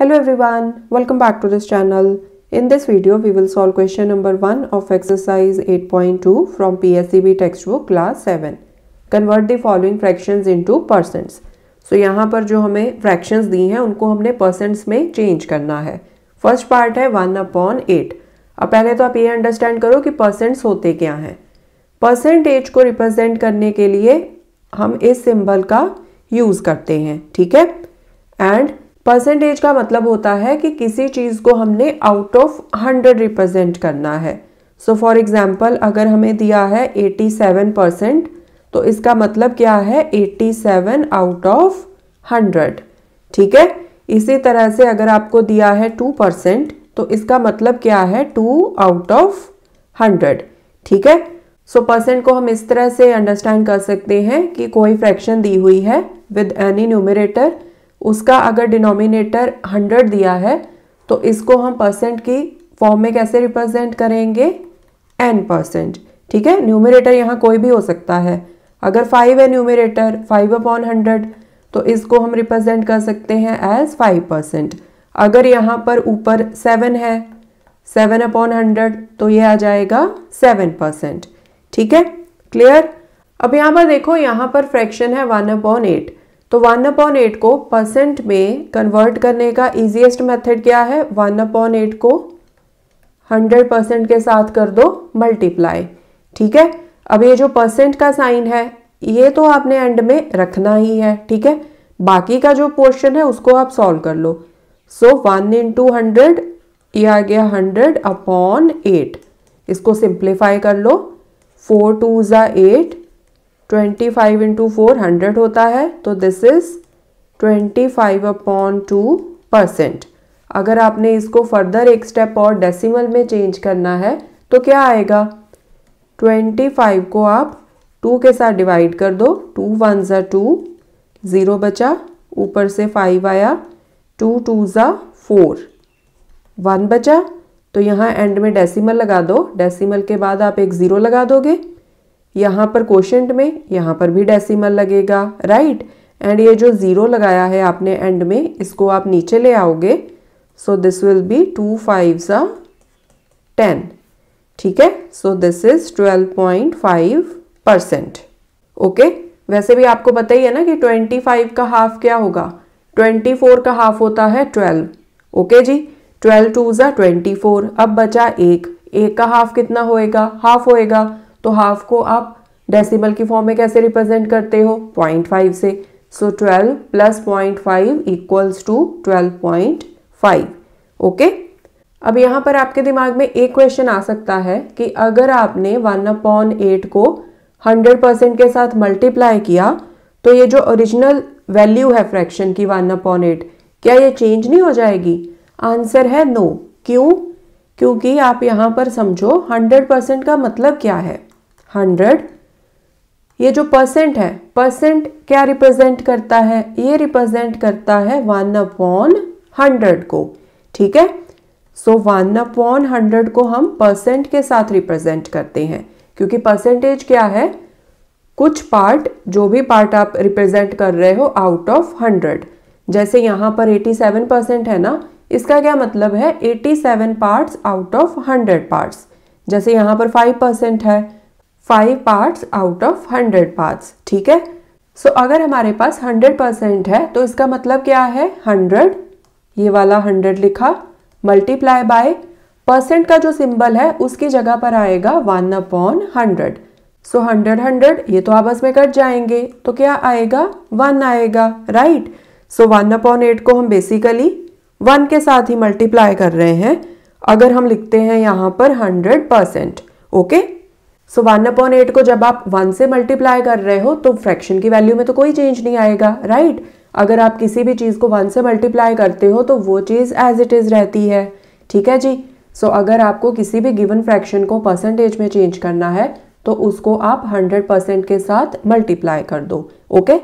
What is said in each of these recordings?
Hello everyone, welcome back to this channel. In this video, we will solve question number 1 of exercise 8.2 from PSEB textbook class 7. Convert the following fractions into percents. So यहाँ पर जो हमें fractions दी हैं उनको हमने percents में change करना है First part है 1 upon 8. अब पहले तो आप ये understand करो कि percents होते क्या हैं percentage को represent करने के लिए हम इस symbol का use करते हैं ठीक है एंड परसेंटेज का मतलब होता है कि किसी चीज़ को हमने आउट ऑफ हंड्रेड रिप्रेजेंट करना है सो फॉर एग्जाम्पल अगर हमें दिया है एटी सेवन परसेंट तो इसका मतलब क्या है eighty seven out of hundred ठीक है इसी तरह से अगर आपको दिया है टू परसेंट तो इसका मतलब क्या है टू आउट ऑफ हंड्रेड ठीक है सो so, परसेंट को हम इस तरह से अंडरस्टैंड कर सकते हैं कि कोई फ्रैक्शन दी हुई है विद एनी न्यूमिरेटर उसका अगर डिनोमिनेटर हंड्रेड दिया है तो इसको हम परसेंट की फॉर्म में कैसे रिप्रेजेंट करेंगे एन परसेंट ठीक है न्यूमिनेटर यहाँ कोई भी हो सकता है अगर फाइव है न्यूमिनेटर फाइव अपॉन हंड्रेड तो इसको हम रिप्रेजेंट कर सकते हैं एज फाइव परसेंट अगर यहाँ पर ऊपर सेवन है सेवन अपॉन हंड्रेड तो ये आ जाएगा सेवन परसेंट ठीक है क्लियर अब यहाँ पर देखो यहाँ पर फ्रैक्शन है वन अपॉन एट तो वन अपॉन एट को परसेंट में कन्वर्ट करने का इजीएस्ट मेथड क्या है वन अपॉन एट को हंड्रेड परसेंट के साथ कर दो मल्टीप्लाई ठीक है अब ये जो परसेंट का साइन है ये तो आपने एंड में रखना ही है ठीक है बाकी का जो पोर्शन है उसको आप सॉल्व कर लो so one into hundred ये आ गया हंड्रेड अपॉन एट इसको सिंप्लीफाई कर लो फोर टू ज़ा eight twenty five into four hundred होता है तो this is twenty five upon two percent अगर आपने इसको फर्दर एक स्टेप और डेसिमल में चेंज करना है तो क्या आएगा ट्वेंटी फाइव को आप टू के साथ डिवाइड कर दो टू वन ज़ा टू ज़ीरो बचा ऊपर से फाइव आया टू टू ज़ा फोर वन बचा तो यहाँ एंड में डेसिमल लगा दो डेसिमल के बाद आप एक ज़ीरो लगा दोगे यहाँ पर क्वेश्चन में यहाँ पर भी डेसिमल लगेगा राइट एंड ये जो ज़ीरो लगाया है आपने एंड में इसको आप नीचे ले आओगे so this will be two five सा टेन ठीक है so this is twelve point five percent okay वैसे भी आपको पता ही है ना कि ट्वेंटी फाइव का हाफ क्या होगा ट्वेंटी फोर का हाफ होता है ट्वेल्व ओके जी ट्वेल्व टू ज़ा ट्वेंटी फोर अब बचा एक एक का हाफ कितना होएगा हाफ होएगा तो हाफ को आप डेसिमल की फॉर्म में कैसे रिप्रेजेंट करते हो पॉइंट फाइव से so twelve plus point five equals to twelve point five okay अब यहाँ पर आपके दिमाग में एक क्वेश्चन आ सकता है कि अगर आपने वन अपॉन एट को हंड्रेड परसेंट के साथ मल्टीप्लाई किया तो ये जो ओरिजिनल वैल्यू है फ्रैक्शन की वन अपॉन एट क्या ये चेंज नहीं हो जाएगी आंसर है नो no. क्यों क्योंकि आप यहाँ पर समझो हंड्रेड परसेंट का मतलब क्या है हंड्रेड ये जो परसेंट है परसेंट क्या रिप्रेजेंट करता है ये रिप्रेजेंट करता है वन अपॉन हंड्रेड को ठीक है सो वन अपॉन हंड्रेड को हम परसेंट के साथ रिप्रेजेंट करते हैं क्योंकि परसेंटेज क्या है कुछ पार्ट जो भी पार्ट आप रिप्रेजेंट कर रहे हो आउट ऑफ हंड्रेड जैसे यहां पर एटी सेवन परसेंट है ना इसका क्या मतलब है eighty seven parts out of hundred parts जैसे यहां पर फाइव परसेंट है five parts out of hundred parts ठीक है सो so, अगर हमारे पास हंड्रेड परसेंट है तो इसका मतलब क्या है हंड्रेड ये वाला हंड्रेड लिखा मल्टीप्लाई बाय परसेंट का जो सिंबल है उसकी जगह पर आएगा one upon hundred so hundred hundred ये तो आपस में कट जाएंगे तो क्या आएगा वन आएगा right so one upon eight को हम बेसिकली वन के साथ ही मल्टीप्लाई कर रहे हैं अगर हम लिखते हैं यहाँ पर hundred percent okay so one upon eight को जब आप वन से मल्टीप्लाई कर रहे हो तो फ्रैक्शन की वैल्यू में तो कोई चेंज नहीं आएगा राइट right? अगर आप किसी भी चीज़ को वन से मल्टीप्लाई करते हो तो वो चीज़ एज इट इज़ रहती है ठीक है जी सो so, अगर आपको किसी भी गिवन फ्रैक्शन को परसेंटेज में चेंज करना है तो उसको आप 100 परसेंट के साथ मल्टीप्लाई कर दो ओके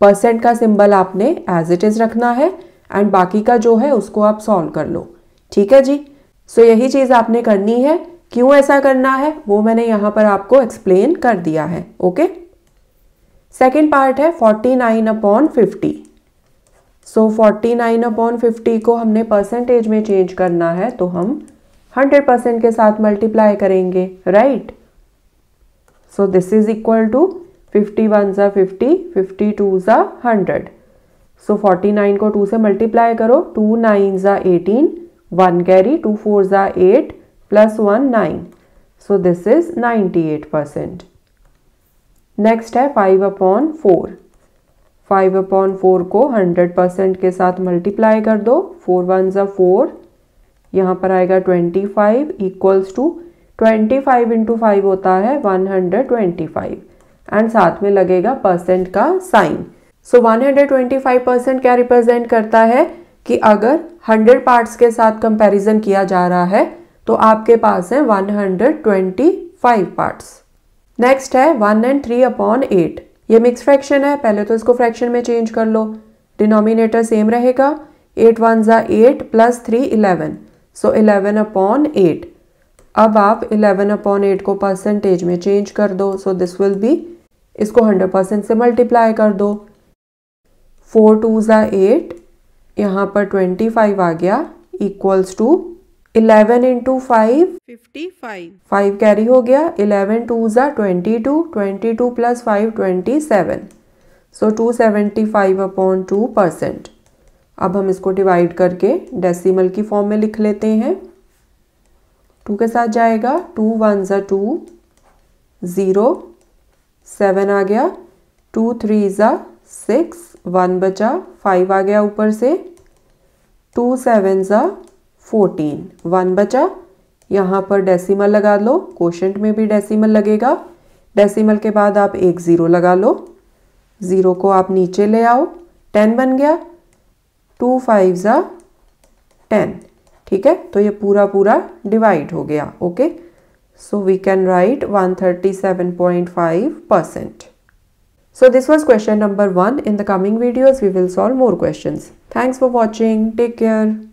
परसेंट का सिंबल आपने एज इट इज़ रखना है एंड बाकी का जो है उसको आप सॉल्व कर लो ठीक है जी सो so, यही चीज़ आपने करनी है क्यों ऐसा करना है वो मैंने यहाँ पर आपको एक्सप्लेन कर दिया है ओके सेकेंड पार्ट है forty nine upon fifty so forty nine upon fifty को हमने परसेंटेज में चेंज करना है तो हम हंड्रेड परसेंट के साथ मल्टीप्लाई करेंगे right so this is equal to fifty one ज़ा फिफ्टी फिफ्टी टू ज़ा हंड्रेड सो फोर्टी नाइन को टू से मल्टीप्लाई करो टू नाइन ज़ा eighteen one carry two four ज़ा eight plus one nine so this is ninety eight percent next है five upon four five upon four को hundred percent के साथ multiply कर दो फोर वन ज़ा फोर यहाँ पर आएगा twenty five equals to twenty five into five होता है one hundred twenty five and साथ में लगेगा परसेंट का sign so one hundred twenty five percent क्या रिप्रेजेंट करता है कि अगर हंड्रेड पार्ट्स के साथ कंपैरिजन किया जा रहा है तो आपके पास है 125 पार्ट्स नेक्स्ट है one and three upon eight ये मिक्स फ्रैक्शन है पहले तो इसको फ्रैक्शन में चेंज कर लो डिनोमिनेटर सेम रहेगा एट वन ज़ा eight plus three eleven so eleven upon eight अब आप इलेवन अपॉन एट को परसेंटेज में चेंज कर दो सो दिस विल बी इसको हंड्रेड परसेंट से मल्टीप्लाई कर दो फोर टू ज़ा एट यहाँ पर ट्वेंटी फाइव आ गया equals to eleven into five fifty five five carry हो गया इलेवन टू ज़ा twenty two twenty two plus five twenty seven so two seventy five upon two percent अब हम इसको डिवाइड करके डेसिमल की फॉर्म में लिख लेते हैं टू के साथ जाएगा टू वन ज़ा टू ज़ीरो सेवन आ गया टू थ्री ज़ा सिक्स वन बचा फाइव आ गया ऊपर से टू सेवन ज़ा फोर्टीन वन बचा यहाँ पर डेसिमल लगा लो क्वेश्चन में भी डेसिमल लगेगा डेसिमल के बाद आप एक ज़ीरो लगा लो ज़ीरो को आप नीचे ले आओ टेन बन गया टू फाइव ज टेन ठीक है तो ये पूरा पूरा डिवाइड हो गया okay so we can write one thirty seven point five percent so this was question number one in the coming videos we will solve more question thanks for watching take care